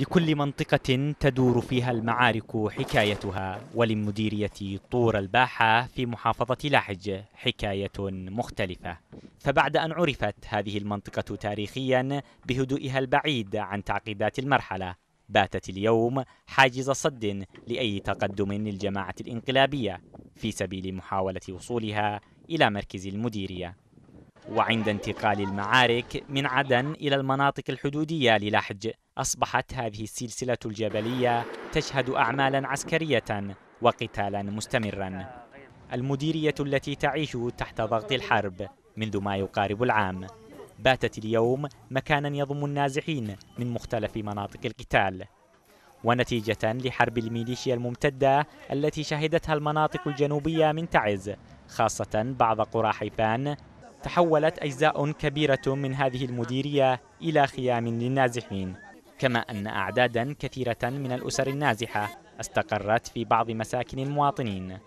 لكل منطقة تدور فيها المعارك حكايتها ولمديرية طور الباحة في محافظة لاحج حكاية مختلفة فبعد أن عرفت هذه المنطقة تاريخيا بهدوئها البعيد عن تعقيدات المرحلة باتت اليوم حاجز صد لأي تقدم للجماعة الإنقلابية في سبيل محاولة وصولها إلى مركز المديرية وعند انتقال المعارك من عدن إلى المناطق الحدودية للحج أصبحت هذه السلسلة الجبلية تشهد أعمالا عسكرية وقتالا مستمرا المديرية التي تعيش تحت ضغط الحرب منذ ما يقارب العام باتت اليوم مكانا يضم النازحين من مختلف مناطق القتال ونتيجة لحرب الميليشيا الممتدة التي شهدتها المناطق الجنوبية من تعز خاصة بعض قرى حيفان تحولت أجزاء كبيرة من هذه المديرية إلى خيام للنازحين كما أن أعدادا كثيرة من الأسر النازحة استقرت في بعض مساكن المواطنين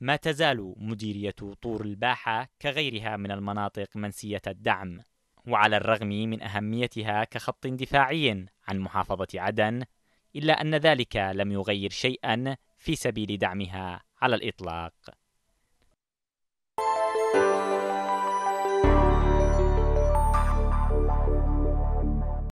ما تزال مديرية طور الباحة كغيرها من المناطق منسية الدعم وعلى الرغم من أهميتها كخط دفاعي عن محافظة عدن إلا أن ذلك لم يغير شيئا في سبيل دعمها على الإطلاق